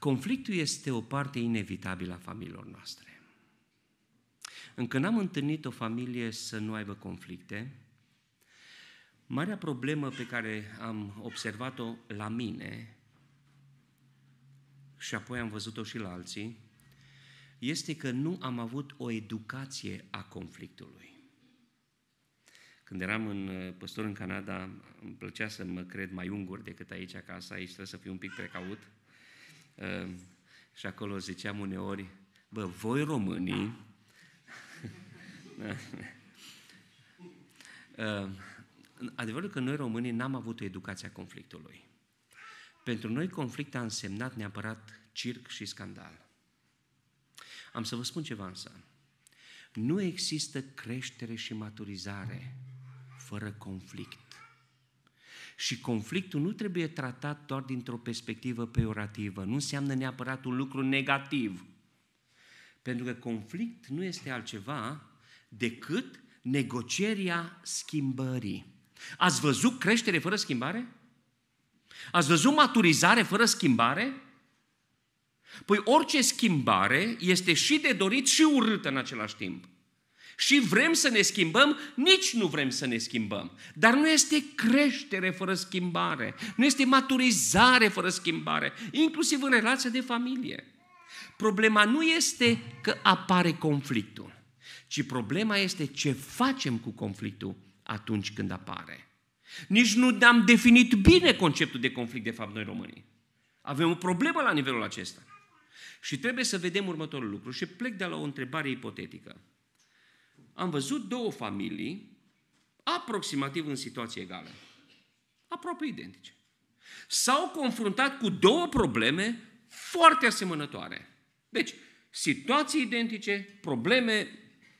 Conflictul este o parte inevitabilă a familiilor noastre. Încă n-am întâlnit o familie să nu aibă conflicte. Marea problemă pe care am observat-o la mine și apoi am văzut-o și la alții, este că nu am avut o educație a conflictului. Când eram în uh, păstor în Canada, îmi plăcea să mă cred mai ungur decât aici acasă, aici trebuie să fiu un pic precaut. Ehm, și acolo ziceam uneori, bă, voi românii, ehm, adevărul că noi românii n-am avut o educație a conflictului. Pentru noi conflict a însemnat neapărat circ și scandal. Am să vă spun ceva însă. Nu există creștere și maturizare fără conflict. Și conflictul nu trebuie tratat doar dintr-o perspectivă peorativă, nu înseamnă neapărat un lucru negativ. Pentru că conflict nu este altceva decât negocierea schimbării. Ați văzut creștere fără schimbare? Ați văzut maturizare fără schimbare? Păi orice schimbare este și de dorit și urâtă în același timp și vrem să ne schimbăm, nici nu vrem să ne schimbăm. Dar nu este creștere fără schimbare, nu este maturizare fără schimbare, inclusiv în relația de familie. Problema nu este că apare conflictul, ci problema este ce facem cu conflictul atunci când apare. Nici nu am definit bine conceptul de conflict, de fapt, noi românii. Avem o problemă la nivelul acesta. Și trebuie să vedem următorul lucru și plec de la o întrebare ipotetică am văzut două familii aproximativ în situație egală, aproape identice. S-au confruntat cu două probleme foarte asemănătoare. Deci, situații identice, probleme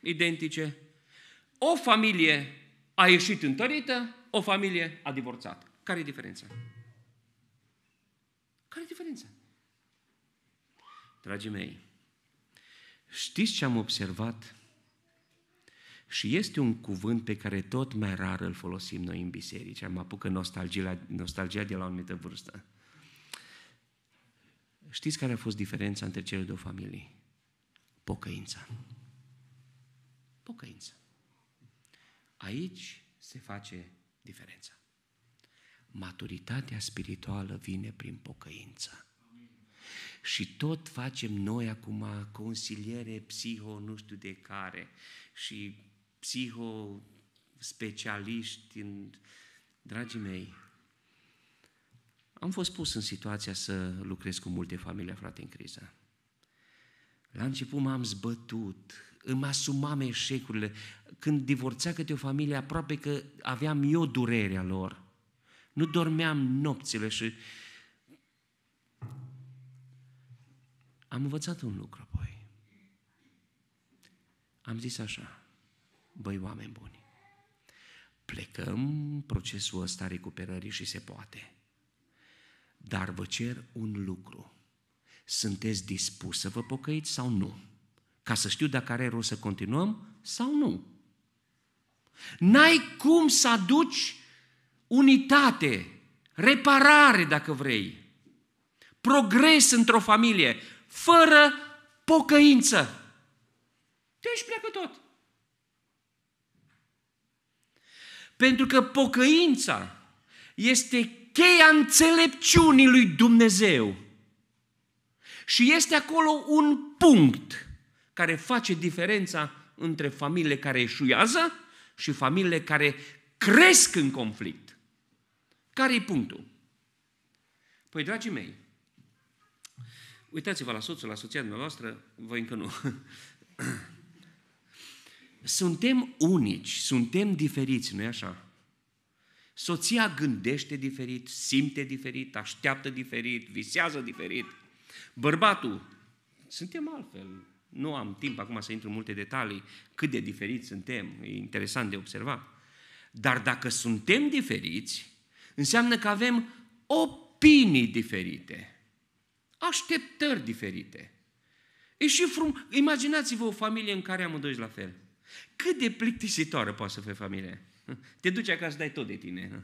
identice. O familie a ieșit întărită, o familie a divorțat. Care e diferența? Care e diferența? Dragii mei, știți ce am observat și este un cuvânt pe care tot mai rar îl folosim noi în biserici. Am apucă nostalgia, nostalgia de la o anumită vârstă. Știți care a fost diferența între cele două familii? Pocăința. Pocăința. Aici se face diferența. Maturitatea spirituală vine prin pocăință. Și tot facem noi acum consiliere psiho nu știu de care și psihospecialiști. În... Dragii mei, am fost pus în situația să lucrez cu multe familii aflate în criză. La început m-am zbătut, îmi asumam eșecurile. Când divorțea câte o familie, aproape că aveam eu durerea lor. Nu dormeam nopțile și... Am învățat un lucru apoi. Am zis așa, Băi, oameni buni, plecăm procesul ăsta recuperării și se poate. Dar vă cer un lucru. Sunteți dispus să vă pocăiți sau nu? Ca să știu dacă are rost să continuăm sau nu. N-ai cum să aduci unitate, reparare dacă vrei, progres într-o familie, fără pocăință. Deci pleacă tot. Pentru că pocăința este cheia înțelepciunii lui Dumnezeu. Și este acolo un punct care face diferența între familiile care eșuiază și familiile care cresc în conflict. Care e punctul? Păi, dragii mei, uitați-vă la soțul, la soția dumneavoastră, voi încă nu. Suntem unici, suntem diferiți, nu-i așa? Soția gândește diferit, simte diferit, așteaptă diferit, visează diferit. Bărbatul, suntem altfel. Nu am timp acum să intru în multe detalii cât de diferiți suntem, e interesant de observat. Dar dacă suntem diferiți, înseamnă că avem opinii diferite, așteptări diferite. E și frum... Imaginați-vă o familie în care amândoi la fel. Cât de plictisitoare poate să fie familia? Te duci acasă, dai tot de tine.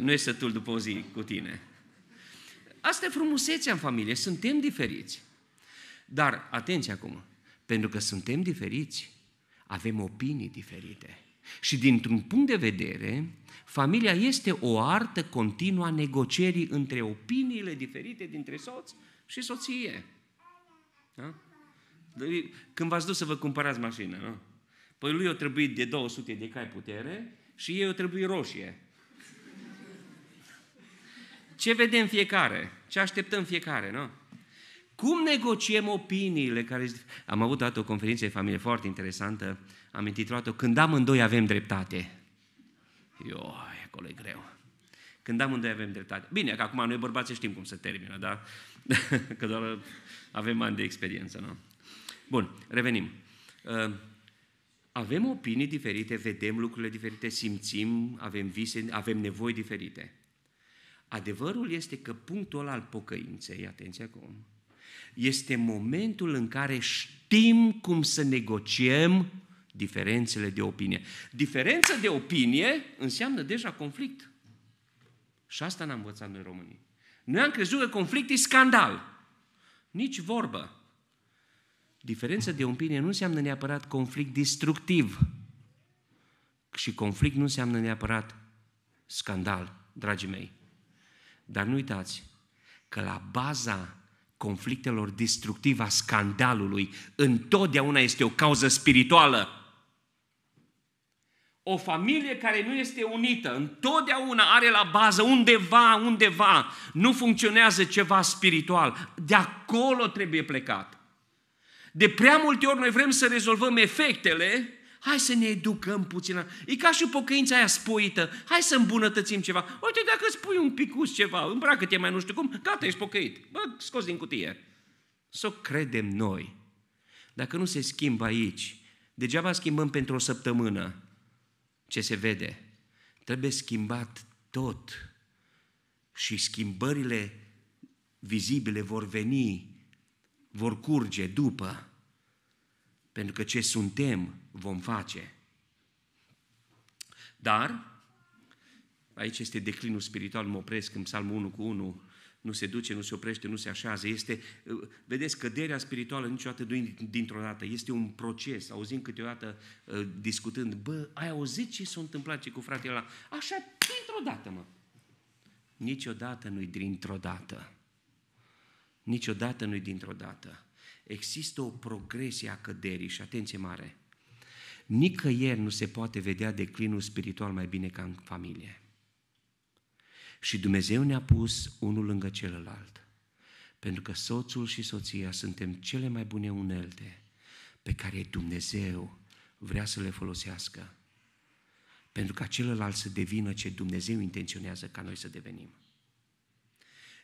Nu e sătul după o zi cu tine. Asta e frumusețea în familie, suntem diferiți. Dar, atenție acum, pentru că suntem diferiți, avem opinii diferite. Și dintr-un punct de vedere, familia este o artă continuă a negocierii între opiniile diferite dintre soț și soție. Da? Când v-ați dus să vă cumpărați mașină, nu? Păi lui o trebuie de 200 de cai putere și ei o trebuie roșie. Ce vedem fiecare? Ce așteptăm fiecare, nu? Cum negociem opiniile care... Am avut dată o conferință de familie foarte interesantă, am intitulat-o Când amândoi avem dreptate. Eu, acolo e greu. Când amândoi avem dreptate. Bine, că acum noi bărbații știm cum să termină, da? că doar avem ani de experiență, nu? Bun, revenim. Ă, avem opinii diferite, vedem lucrurile diferite, simțim, avem vise, avem nevoi diferite. Adevărul este că punctul ăla al pocăinței, atenție acum, este momentul în care știm cum să negociem diferențele de opinie. Diferență de opinie înseamnă deja conflict. Și asta n-am învățat noi românii. Noi am crezut că conflict e scandal. Nici vorbă diferență de opinie nu înseamnă neapărat conflict destructiv. Și conflict nu înseamnă neapărat scandal, dragii mei. Dar nu uitați că la baza conflictelor destructive a scandalului întotdeauna este o cauză spirituală. O familie care nu este unită întotdeauna are la bază undeva, undeva, nu funcționează ceva spiritual. De acolo trebuie plecat. De prea multe ori noi vrem să rezolvăm efectele, hai să ne educăm puțin. E ca și pocăința aia spoită, hai să îmbunătățim ceva. Uite, dacă spui un picus ceva, îmbracă-te mai nu știu cum, gata, ești pocăit. Bă, scos din cutie. Să o credem noi. Dacă nu se schimbă aici, degeaba schimbăm pentru o săptămână ce se vede. Trebuie schimbat tot. Și schimbările vizibile vor veni vor curge după, pentru că ce suntem vom face. Dar, aici este declinul spiritual, mă opresc în Psalmul 1 cu 1, nu se duce, nu se oprește, nu se așează. Este, vedeți, căderea spirituală niciodată nu dintr-o dată, este un proces. Auzim câteodată ă, discutând, bă, ai auzit ce s-a întâmplat ce cu fratele ăla? Așa, dintr-o dată, mă. Niciodată nu-i dintr-o dată niciodată nu-i dintr-o dată. Există o progresie a căderii și atenție mare. Nicăieri nu se poate vedea declinul spiritual mai bine ca în familie. Și Dumnezeu ne-a pus unul lângă celălalt. Pentru că soțul și soția suntem cele mai bune unelte pe care Dumnezeu vrea să le folosească. Pentru ca celălalt să devină ce Dumnezeu intenționează ca noi să devenim.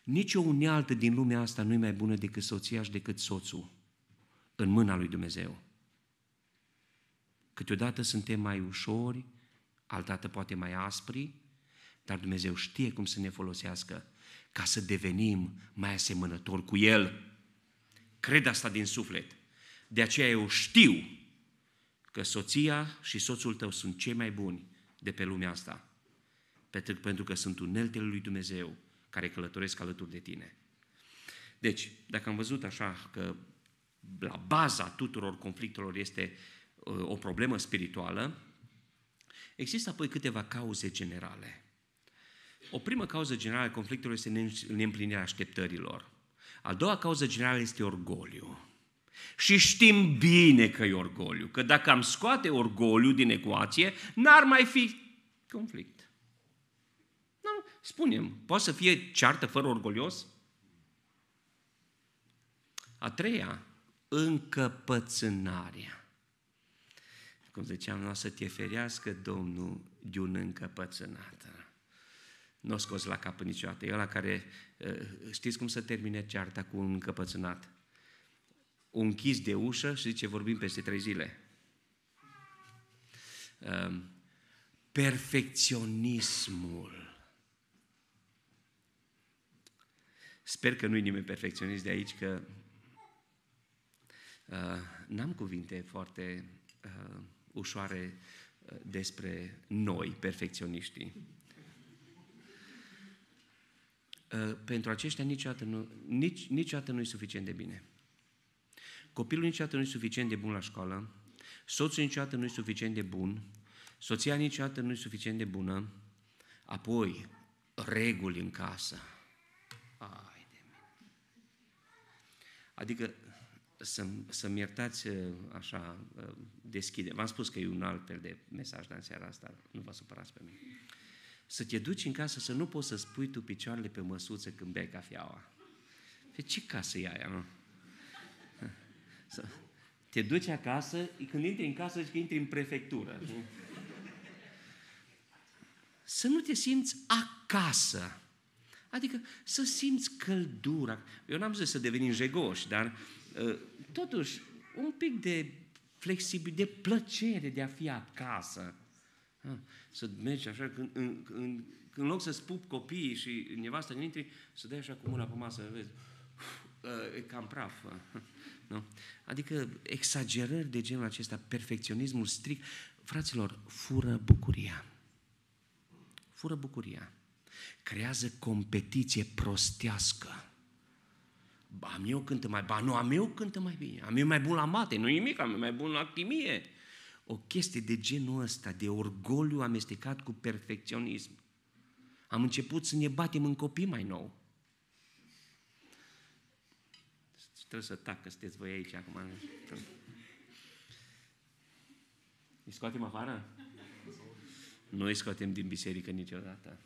Nici o unealtă din lumea asta nu e mai bună decât soția și decât soțul în mâna lui Dumnezeu. Câteodată suntem mai ușori, altată poate mai aspri, dar Dumnezeu știe cum să ne folosească ca să devenim mai asemănători cu El. Cred asta din suflet. De aceea eu știu că soția și soțul tău sunt cei mai buni de pe lumea asta. Pentru că sunt uneltele lui Dumnezeu care călătoresc alături de tine. Deci, dacă am văzut așa că la baza tuturor conflictelor este uh, o problemă spirituală, există apoi câteva cauze generale. O primă cauză generală a conflictelor este neîmplinirea așteptărilor. A doua cauză generală este orgoliu. Și știm bine că e orgoliu, că dacă am scoate orgoliu din ecuație, n-ar mai fi conflict. Spunem, poate să fie ceartă fără orgolios? A treia, încăpățânarea. Cum ziceam, nu o să te ferească Domnul de un încăpățânat. Nu o scos la cap niciodată. E la care, ă, știți cum să termine cearta cu un încăpățânat? Un închis de ușă și zice, vorbim peste trei zile. Ă, perfecționismul Sper că nu-i nimeni perfecționist de aici, că uh, n-am cuvinte foarte uh, ușoare uh, despre noi, perfecționiștii. Uh, pentru aceștia niciodată nu, nici, niciodată nu e suficient de bine. Copilul niciodată nu e suficient de bun la școală, soțul niciodată nu e suficient de bun, soția niciodată nu e suficient de bună, apoi reguli în casă, Adică să-mi, să iertați uh, așa, uh, deschide. V-am spus că e un alt fel de mesaj, dar în seara asta nu vă supărați pe mine. Să te duci în casă să nu poți să spui tu picioarele pe măsuță când bei cafeaua. Pe ce casă e aia, mă? Să te duci acasă, când intri în casă, zici că intri în prefectură. Să nu te simți acasă. Adică să simți căldura. Eu n-am zis să devenim jegoși, dar ă, totuși un pic de flexibil, de plăcere de a fi acasă. Ă, să mergi așa, în, în, în, în loc să-ți pup copiii și nevasta din intri, să dai așa cu mâna pe masă, vezi, ă, e cam praf. Nu? Adică exagerări de genul acesta, perfecționismul strict, fraților, fură bucuria. Fură bucuria creează competiție prostească. Am eu cântă mai bine, nu, am eu cântă mai bine, am eu mai bun la mate, nu nimic, am eu mai bun la chimie. O chestie de genul ăsta, de orgoliu amestecat cu perfecționism. Am început să ne batem în copii mai nou. Trebuie să tac, că sunteți voi aici acum. Îi scoatem afară? Nu îi scoatem din biserică niciodată.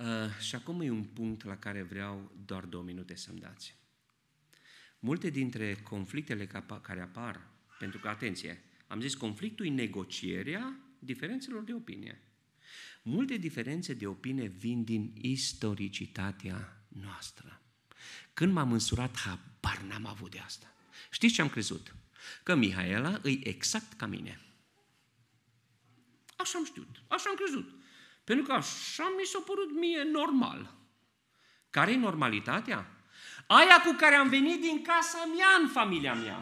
Eh, și acum e un punct la care vreau doar două minute să-mi dați. Multe dintre conflictele care apar, pentru că, atenție, am zis conflictul e negocierea diferențelor de opinie. Multe diferențe de opinie vin din istoricitatea noastră. Când m-am însurat, habar n-am avut de asta. Știți ce am crezut? Că Mihaela e exact ca mine. Așa am știut, așa am crezut. Pentru că așa mi s-a părut mie normal. care e normalitatea? Aia cu care am venit din casa mea în familia mea.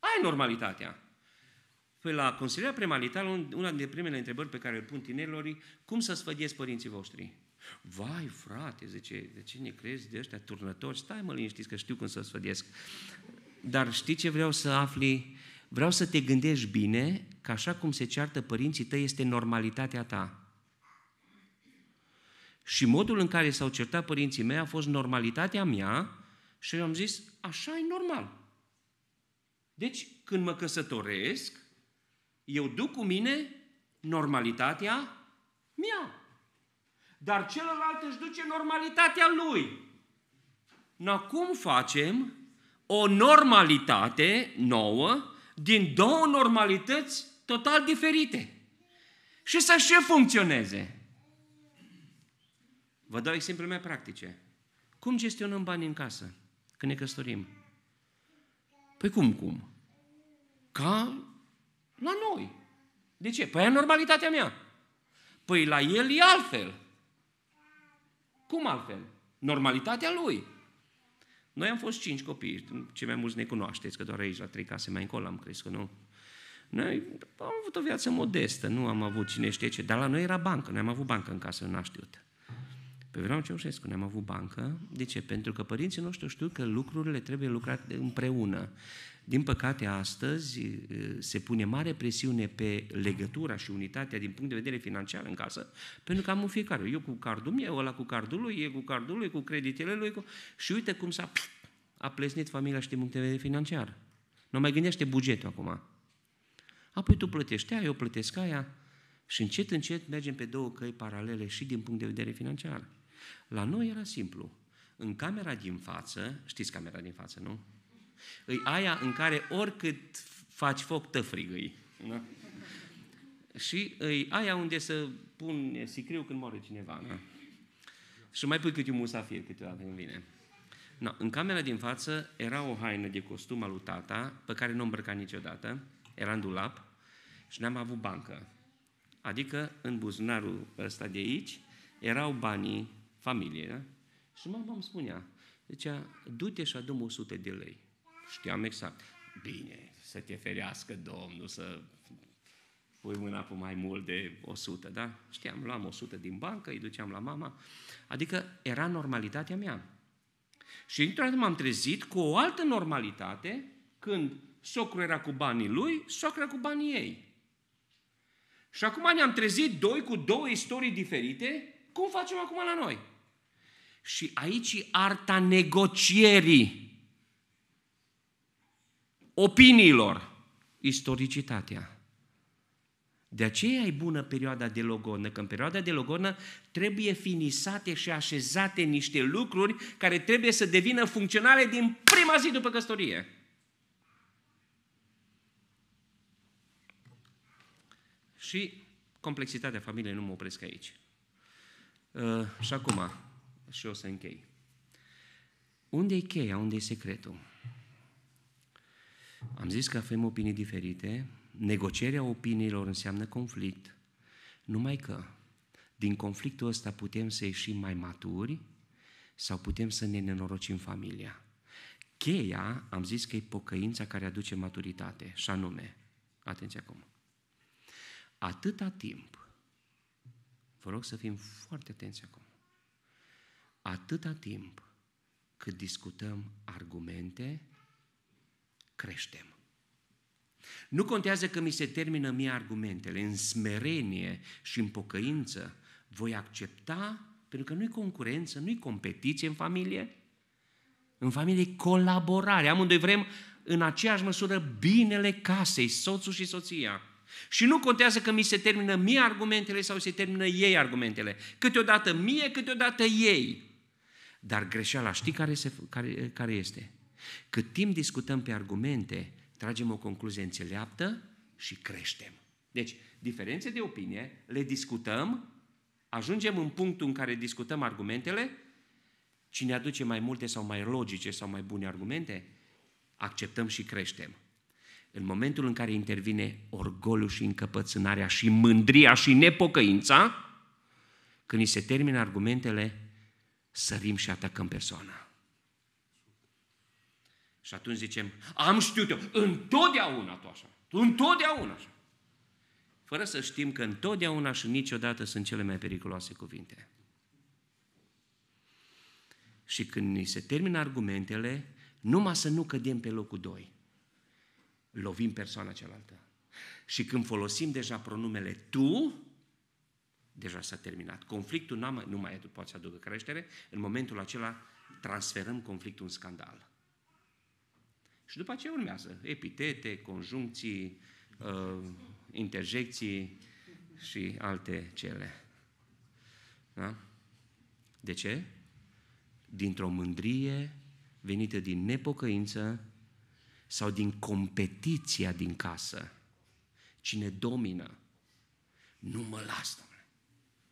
Aia e normalitatea. Păi la consilierea premaritală, una dintre primele întrebări pe care le pun tinerilor cum să sfădiesc părinții voștri? Vai, frate, zice, de ce ne crezi de ăștia turnători? Stai mă liniștiți că știu cum să sfădiesc. Dar știi ce vreau să afli? Vreau să te gândești bine că așa cum se ceartă părinții tăi este normalitatea ta. Și modul în care s-au certat părinții mei a fost normalitatea mea și eu am zis, așa e normal. Deci, când mă căsătoresc, eu duc cu mine normalitatea mea. Dar celălalt își duce normalitatea lui. Nu cum facem o normalitate nouă din două normalități total diferite și să și funcționeze. Vă dau exemple mai practice. Cum gestionăm banii în casă când ne căsătorim? Păi cum, cum? Ca la noi. De ce? Păi e normalitatea mea. Păi la el e altfel. Cum altfel? Normalitatea lui. Noi am fost cinci copii, ce mai mulți ne cunoașteți, că doar aici, la trei case mai încolo am crescut, nu? Noi am avut o viață modestă, nu am avut cine știe ce, dar la noi era bancă, noi am avut bancă în casă, n-am știut. Pe vremea Ceaușescu ne-am avut bancă. De ce? Pentru că părinții noștri știu că lucrurile trebuie lucrate împreună. Din păcate, astăzi eh, se pune mare presiune pe legătura și unitatea din punct de vedere financiar în casă, pentru că am un fiecare. Eu cu cardul meu, ăla cu cardul lui, e cu cardul lui, cu creditele lui. Cu... Și uite cum s-a a plesnit familia și din punct de vedere financiar. Nu mai gândește bugetul acum. Apoi tu plătești aia, eu plătesc aia și încet, încet mergem pe două căi paralele și din punct de vedere financiar. La noi era simplu. În camera din față, știți camera din față, nu? Îi aia în care oricât faci foc, tă frigăi. Da? Și îi aia unde să pun sicriu când moare cineva. Da? Și mai pui câte un musafir câteodată când vine. No, în camera din față era o haină de costum al lui tata, pe care nu o îmbrăca niciodată, era în dulap, și n-am avut bancă. Adică în buzunarul ăsta de aici erau banii familiei. Da? Și mama îmi spunea, zicea, du-te și adu 100 de lei. Știam exact. Bine, să te ferească Domnul, să pui mâna pe mai mult de 100, da? Știam, luam 100 din bancă, îi duceam la mama. Adică era normalitatea mea. Și într-o dată m-am trezit cu o altă normalitate când socrul era cu banii lui, socra cu banii ei. Și acum ne-am trezit doi cu două istorii diferite, cum facem acum la noi? Și aici e arta negocierii opiniilor, istoricitatea. De aceea e bună perioada de logonă, că în perioada de logonă trebuie finisate și așezate niște lucruri care trebuie să devină funcționale din prima zi după căsătorie. Și complexitatea familiei, nu mă opresc aici. Uh, și acum, și o să închei. Unde e cheia? Unde e secretul? Am zis că avem opinii diferite. Negocierea opiniilor înseamnă conflict. Numai că din conflictul ăsta putem să ieșim mai maturi sau putem să ne nenorocim familia. Cheia, am zis că e pocăința care aduce maturitate, și anume, atenție acum, atâta timp, vă rog să fim foarte atenți acum, atâta timp cât discutăm argumente, creștem. Nu contează că mi se termină mie argumentele, în smerenie și în pocăință, voi accepta, pentru că nu-i concurență, nu-i competiție în familie, în familie e colaborare. Amândoi vrem în aceeași măsură binele casei, soțul și soția. Și nu contează că mi se termină mie argumentele sau se termină ei argumentele. Câteodată mie, câteodată ei. Dar greșeala știi care, se, care, care este? Cât timp discutăm pe argumente, tragem o concluzie înțeleaptă și creștem. Deci, diferențe de opinie, le discutăm, ajungem în punctul în care discutăm argumentele, cine aduce mai multe sau mai logice sau mai bune argumente, acceptăm și creștem. În momentul în care intervine orgolul și încăpățânarea și mândria și nepocăința, când îi se termină argumentele, sărim și atacăm persoana. Și atunci zicem, am știut eu, întotdeauna tu așa, întotdeauna așa. Fără să știm că întotdeauna și niciodată sunt cele mai periculoase cuvinte. Și când ni se termină argumentele, numai să nu cădem pe locul doi lovim persoana cealaltă. Și când folosim deja pronumele tu, deja s-a terminat. Conflictul nu mai, nu mai poate să aducă creștere, în momentul acela transferăm conflictul în scandal. Și după ce urmează epitete, conjuncții, uh, interjecții și alte cele. Da? De ce? Dintr-o mândrie venită din nepocăință sau din competiția din casă. Cine domină, nu mă las, domnule.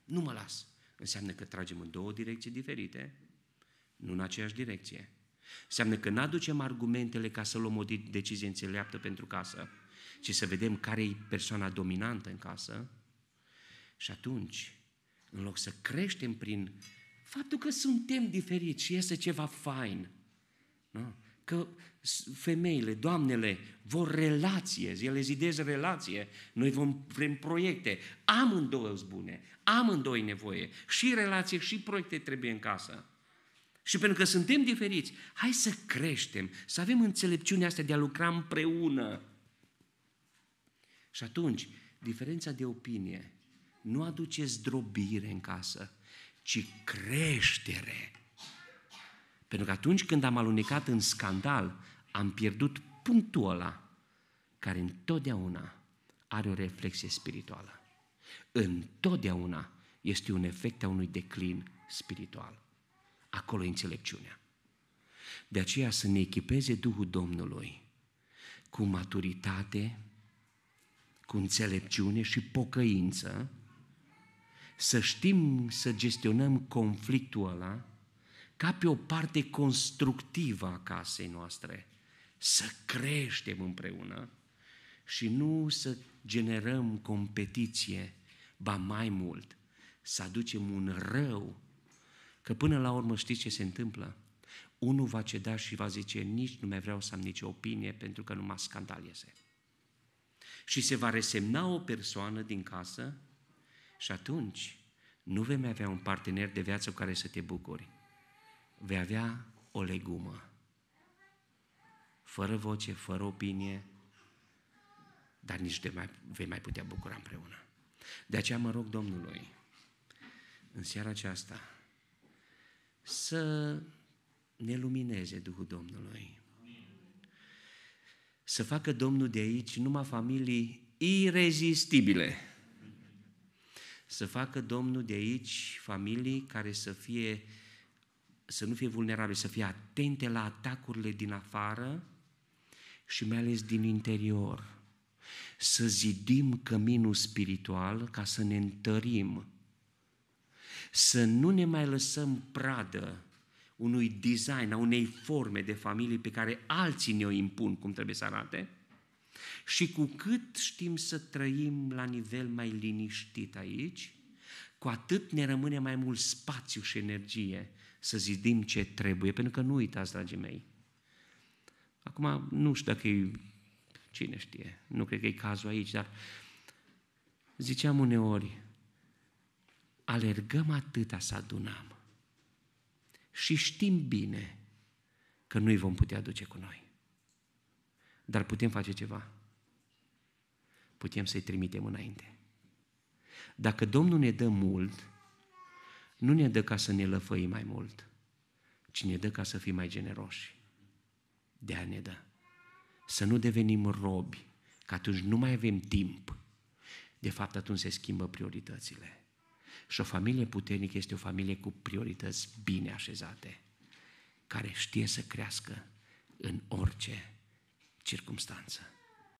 Nu mă las. Înseamnă că tragem în două direcții diferite, nu în aceeași direcție. Înseamnă că nu aducem argumentele ca să luăm o decizie înțeleaptă pentru casă, ci să vedem care e persoana dominantă în casă. Și atunci, în loc să creștem prin faptul că suntem diferiți și este ceva fain, nu? Că femeile, doamnele, vor relație, ele zidez relație, noi vom, vrem proiecte. Amândouă bune, amândoi nevoie. Și relație, și proiecte trebuie în casă. Și pentru că suntem diferiți, hai să creștem, să avem înțelepciunea asta de a lucra împreună. Și atunci, diferența de opinie nu aduce zdrobire în casă, ci creștere. Pentru că atunci când am alunecat în scandal, am pierdut punctul ăla care întotdeauna are o reflexie spirituală. Întotdeauna este un efect a unui declin spiritual. Acolo e înțelepciunea. De aceea să ne echipeze Duhul Domnului cu maturitate, cu înțelepciune și pocăință, să știm să gestionăm conflictul ăla ca pe o parte constructivă a casei noastre, să creștem împreună și nu să generăm competiție, ba mai mult, să aducem un rău, că până la urmă știți ce se întâmplă? Unul va ceda și va zice, nici nu mai vreau să am nicio opinie pentru că nu mă scandalieze. Și se va resemna o persoană din casă și atunci nu vei mai avea un partener de viață cu care să te bucuri vei avea o legumă. Fără voce, fără opinie, dar nici de mai, vei mai putea bucura împreună. De aceea mă rog Domnului, în seara aceasta, să ne lumineze Duhul Domnului. Să facă Domnul de aici numai familii irezistibile. Să facă Domnul de aici familii care să fie să nu fie vulnerabile, să fie atente la atacurile din afară și mai ales din interior. Să zidim căminul spiritual ca să ne întărim. Să nu ne mai lăsăm pradă unui design, a unei forme de familie pe care alții ne-o impun cum trebuie să arate și cu cât știm să trăim la nivel mai liniștit aici, cu atât ne rămâne mai mult spațiu și energie să zidim ce trebuie, pentru că nu uitați, dragii mei. Acum, nu știu dacă e, cine știe, nu cred că e cazul aici, dar ziceam uneori, alergăm atâta să adunăm și știm bine că nu îi vom putea duce cu noi. Dar putem face ceva. Putem să-i trimitem înainte. Dacă Domnul ne dă mult, nu ne dă ca să ne lăfăim mai mult, ci ne dă ca să fim mai generoși. De a ne dă. Să nu devenim robi, că atunci nu mai avem timp. De fapt, atunci se schimbă prioritățile. Și o familie puternică este o familie cu priorități bine așezate, care știe să crească în orice circumstanță.